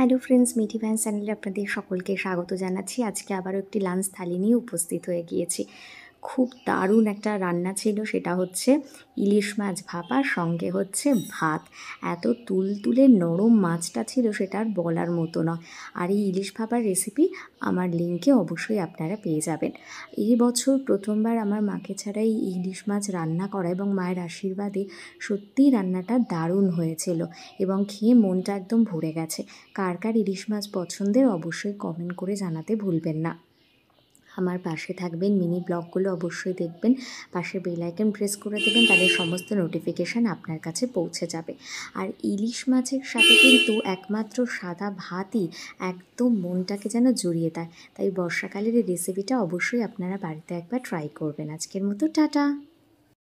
hello friends Mithi van চ্যানেলে আপনাদের সকলকে স্বাগত জানাচ্ছি আজকে আবারও একটি লাঞ্চ থালি নিয়ে উপস্থিত হয়ে গিয়েছি খুব দারুণ একটা রান্না ছিল সেটা হচ্ছে ইলিশ মাছ ভাপার সঙ্গে হচ্ছে ভাত এত তুলে নরম মাছটা ছিল সেটা আর বলার মতো নয় আর এই ইলিশ ভাপার রেসিপি আমার লিঙ্কে অবশ্যই আপনারা পেয়ে যাবেন এই বছর প্রথমবার আমার মাকে ছাড়াই ইলিশ মাছ রান্না করা এবং মায়ের আশীর্বাদে সত্যি রান্নাটা দারুণ হয়েছিল এবং খেয়ে মনটা একদম ভরে গেছে কার কার ইলিশ মাছ পছন্দের অবশ্যই কমেন্ট করে জানাতে ভুলবেন না আমার পাশে থাকবেন মিনি ব্লগগুলো অবশ্যই দেখবেন পাশে বেল প্রেস করে দেবেন তাদের সমস্ত নোটিফিকেশান আপনার কাছে পৌঁছে যাবে আর ইলিশ মাছের সাথে কিন্তু একমাত্র সাদা ভাতই একদম মনটাকে যেন জড়িয়ে দেয় তাই বর্ষাকালের এই রেসিপিটা অবশ্যই আপনারা বাড়িতে একবার ট্রাই করবেন আজকের মতো টাটা